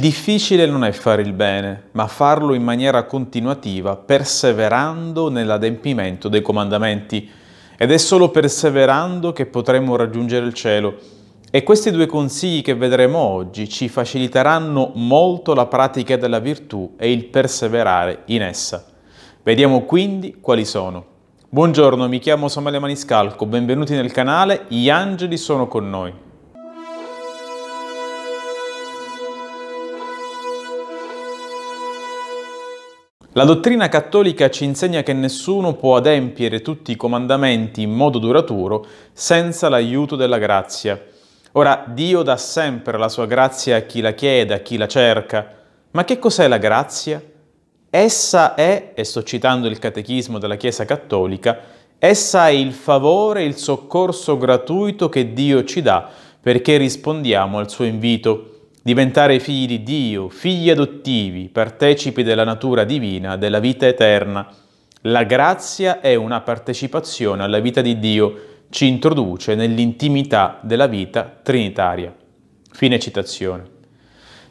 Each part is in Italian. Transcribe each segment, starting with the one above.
Il difficile non è fare il bene, ma farlo in maniera continuativa, perseverando nell'adempimento dei comandamenti. Ed è solo perseverando che potremo raggiungere il cielo. E questi due consigli che vedremo oggi ci faciliteranno molto la pratica della virtù e il perseverare in essa. Vediamo quindi quali sono. Buongiorno, mi chiamo Somale Maniscalco, benvenuti nel canale Gli angeli sono con noi. La dottrina cattolica ci insegna che nessuno può adempiere tutti i comandamenti in modo duraturo senza l'aiuto della grazia. Ora, Dio dà sempre la sua grazia a chi la chiede, a chi la cerca. Ma che cos'è la grazia? Essa è, e sto citando il Catechismo della Chiesa Cattolica, essa è il favore, il soccorso gratuito che Dio ci dà perché rispondiamo al suo invito diventare figli di Dio, figli adottivi, partecipi della natura divina, della vita eterna. La grazia è una partecipazione alla vita di Dio, ci introduce nell'intimità della vita trinitaria. Fine citazione.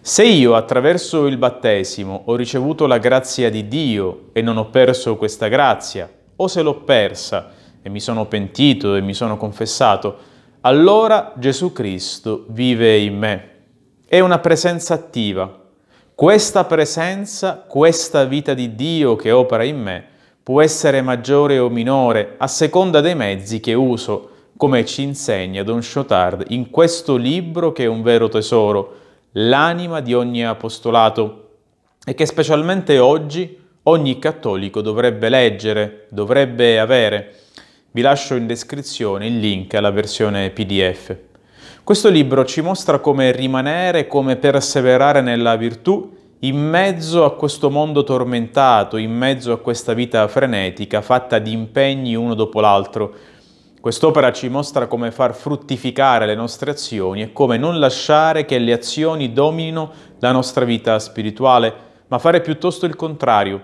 Se io attraverso il battesimo ho ricevuto la grazia di Dio e non ho perso questa grazia, o se l'ho persa e mi sono pentito e mi sono confessato, allora Gesù Cristo vive in me è una presenza attiva. Questa presenza, questa vita di Dio che opera in me, può essere maggiore o minore a seconda dei mezzi che uso, come ci insegna Don Chotard in questo libro che è un vero tesoro, l'anima di ogni apostolato, e che specialmente oggi ogni cattolico dovrebbe leggere, dovrebbe avere. Vi lascio in descrizione il link alla versione PDF. Questo libro ci mostra come rimanere, come perseverare nella virtù in mezzo a questo mondo tormentato, in mezzo a questa vita frenetica fatta di impegni uno dopo l'altro. Quest'opera ci mostra come far fruttificare le nostre azioni e come non lasciare che le azioni dominino la nostra vita spirituale, ma fare piuttosto il contrario,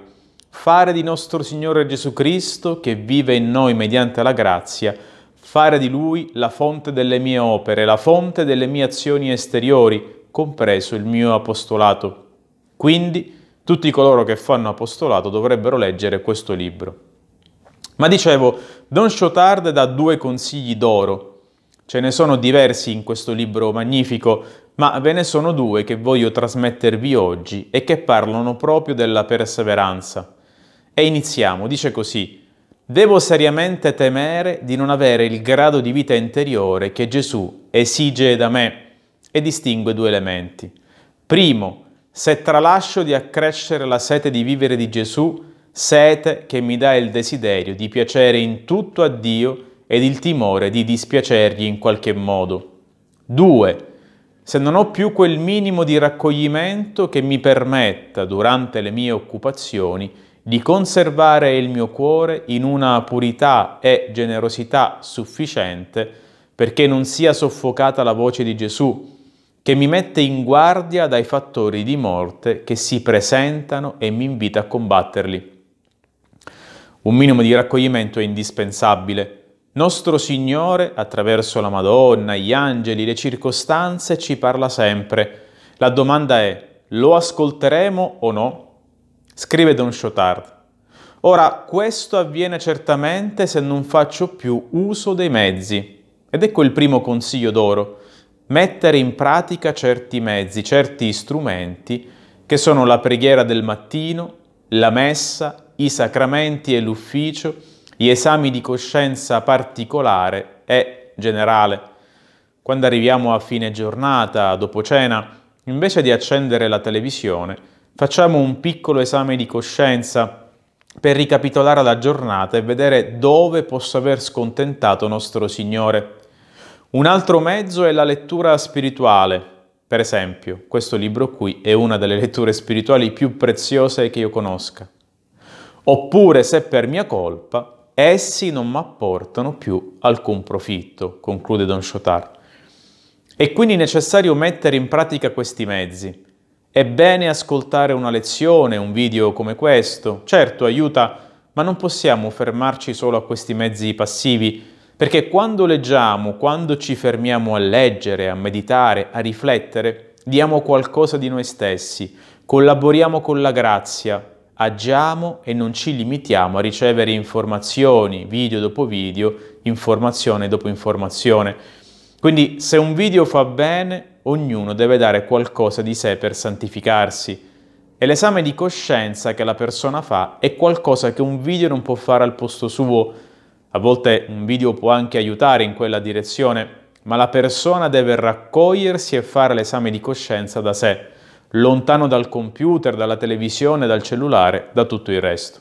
fare di nostro Signore Gesù Cristo, che vive in noi mediante la grazia, fare di lui la fonte delle mie opere, la fonte delle mie azioni esteriori, compreso il mio apostolato. Quindi tutti coloro che fanno apostolato dovrebbero leggere questo libro. Ma dicevo, Don Chotard dà due consigli d'oro. Ce ne sono diversi in questo libro magnifico, ma ve ne sono due che voglio trasmettervi oggi e che parlano proprio della perseveranza. E iniziamo, dice così. Devo seriamente temere di non avere il grado di vita interiore che Gesù esige da me e distingue due elementi. Primo, se tralascio di accrescere la sete di vivere di Gesù, sete che mi dà il desiderio di piacere in tutto a Dio ed il timore di dispiacergli in qualche modo. 2. Se non ho più quel minimo di raccoglimento che mi permetta, durante le mie occupazioni, di conservare il mio cuore in una purità e generosità sufficiente perché non sia soffocata la voce di Gesù, che mi mette in guardia dai fattori di morte che si presentano e mi invita a combatterli. Un minimo di raccoglimento è indispensabile. Nostro Signore, attraverso la Madonna, gli angeli, le circostanze, ci parla sempre. La domanda è, lo ascolteremo o no? Scrive Don Chotard. Ora, questo avviene certamente se non faccio più uso dei mezzi. Ed ecco il primo consiglio d'oro. Mettere in pratica certi mezzi, certi strumenti, che sono la preghiera del mattino, la messa, i sacramenti e l'ufficio, gli esami di coscienza particolare e generale. Quando arriviamo a fine giornata, dopo cena, invece di accendere la televisione, Facciamo un piccolo esame di coscienza per ricapitolare la giornata e vedere dove posso aver scontentato nostro Signore. Un altro mezzo è la lettura spirituale. Per esempio, questo libro qui è una delle letture spirituali più preziose che io conosca. Oppure, se per mia colpa, essi non mi apportano più alcun profitto, conclude Don Chotard. È quindi necessario mettere in pratica questi mezzi è bene ascoltare una lezione, un video come questo, certo aiuta, ma non possiamo fermarci solo a questi mezzi passivi, perché quando leggiamo, quando ci fermiamo a leggere, a meditare, a riflettere, diamo qualcosa di noi stessi, collaboriamo con la grazia, agiamo e non ci limitiamo a ricevere informazioni, video dopo video, informazione dopo informazione. Quindi se un video fa bene, ognuno deve dare qualcosa di sé per santificarsi. E l'esame di coscienza che la persona fa è qualcosa che un video non può fare al posto suo. A volte un video può anche aiutare in quella direzione, ma la persona deve raccogliersi e fare l'esame di coscienza da sé, lontano dal computer, dalla televisione, dal cellulare, da tutto il resto.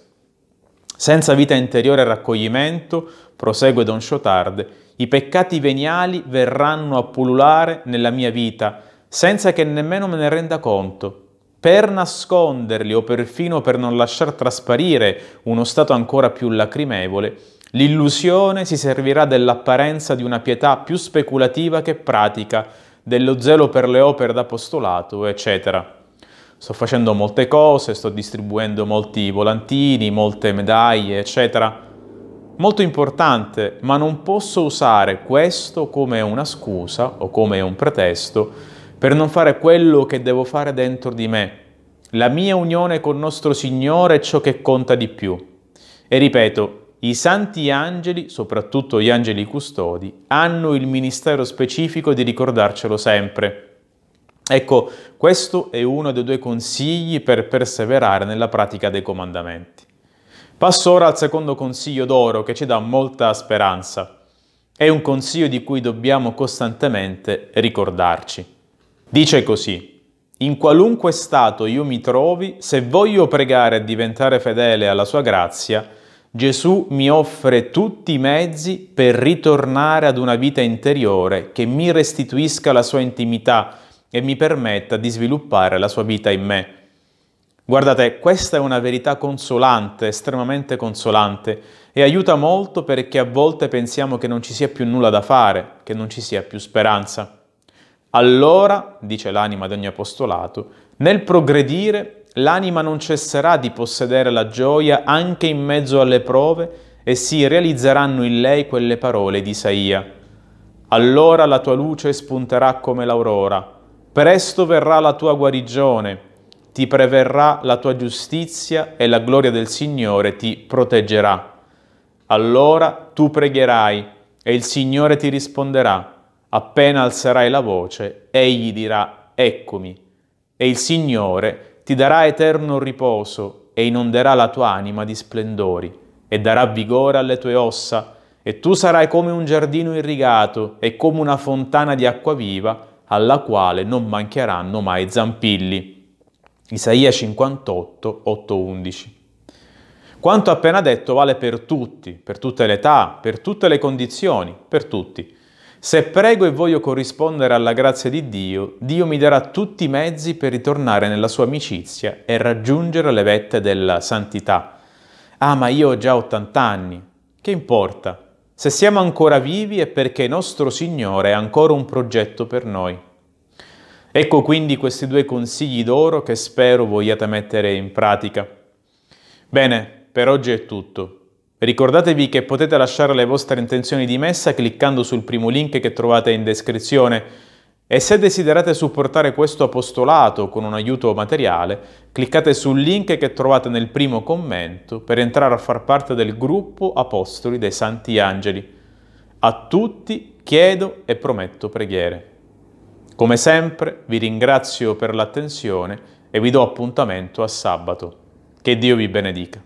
Senza vita interiore e raccoglimento, prosegue Don Chotard, i peccati veniali verranno a pullulare nella mia vita, senza che nemmeno me ne renda conto. Per nasconderli o perfino per non lasciar trasparire uno stato ancora più lacrimevole, l'illusione si servirà dell'apparenza di una pietà più speculativa che pratica, dello zelo per le opere d'apostolato, eccetera. Sto facendo molte cose, sto distribuendo molti volantini, molte medaglie, eccetera Molto importante, ma non posso usare questo come una scusa o come un pretesto per non fare quello che devo fare dentro di me. La mia unione con nostro Signore è ciò che conta di più. E ripeto, i santi angeli, soprattutto gli angeli custodi, hanno il ministero specifico di ricordarcelo sempre. Ecco, questo è uno dei due consigli per perseverare nella pratica dei comandamenti. Passo ora al secondo consiglio d'oro che ci dà molta speranza. È un consiglio di cui dobbiamo costantemente ricordarci. Dice così, in qualunque stato io mi trovi, se voglio pregare e diventare fedele alla sua grazia, Gesù mi offre tutti i mezzi per ritornare ad una vita interiore che mi restituisca la sua intimità e mi permetta di sviluppare la sua vita in me. Guardate, questa è una verità consolante, estremamente consolante, e aiuta molto perché a volte pensiamo che non ci sia più nulla da fare, che non ci sia più speranza. Allora, dice l'anima di ogni apostolato, nel progredire l'anima non cesserà di possedere la gioia anche in mezzo alle prove e si realizzeranno in lei quelle parole di Isaia. Allora la tua luce spunterà come l'aurora, presto verrà la tua guarigione ti preverrà la tua giustizia e la gloria del Signore ti proteggerà. Allora tu pregherai e il Signore ti risponderà. Appena alzerai la voce, egli dirà, eccomi. E il Signore ti darà eterno riposo e inonderà la tua anima di splendori e darà vigore alle tue ossa e tu sarai come un giardino irrigato e come una fontana di acqua viva alla quale non mancheranno mai zampilli. Isaia 58, 8, 11. Quanto appena detto vale per tutti, per tutte le età, per tutte le condizioni, per tutti. Se prego e voglio corrispondere alla grazia di Dio, Dio mi darà tutti i mezzi per ritornare nella sua amicizia e raggiungere le vette della santità. Ah, ma io ho già 80 anni. Che importa? Se siamo ancora vivi è perché nostro Signore ha ancora un progetto per noi. Ecco quindi questi due consigli d'oro che spero vogliate mettere in pratica. Bene, per oggi è tutto. Ricordatevi che potete lasciare le vostre intenzioni di messa cliccando sul primo link che trovate in descrizione e se desiderate supportare questo apostolato con un aiuto materiale, cliccate sul link che trovate nel primo commento per entrare a far parte del gruppo Apostoli dei Santi Angeli. A tutti chiedo e prometto preghiere. Come sempre vi ringrazio per l'attenzione e vi do appuntamento a sabato. Che Dio vi benedica.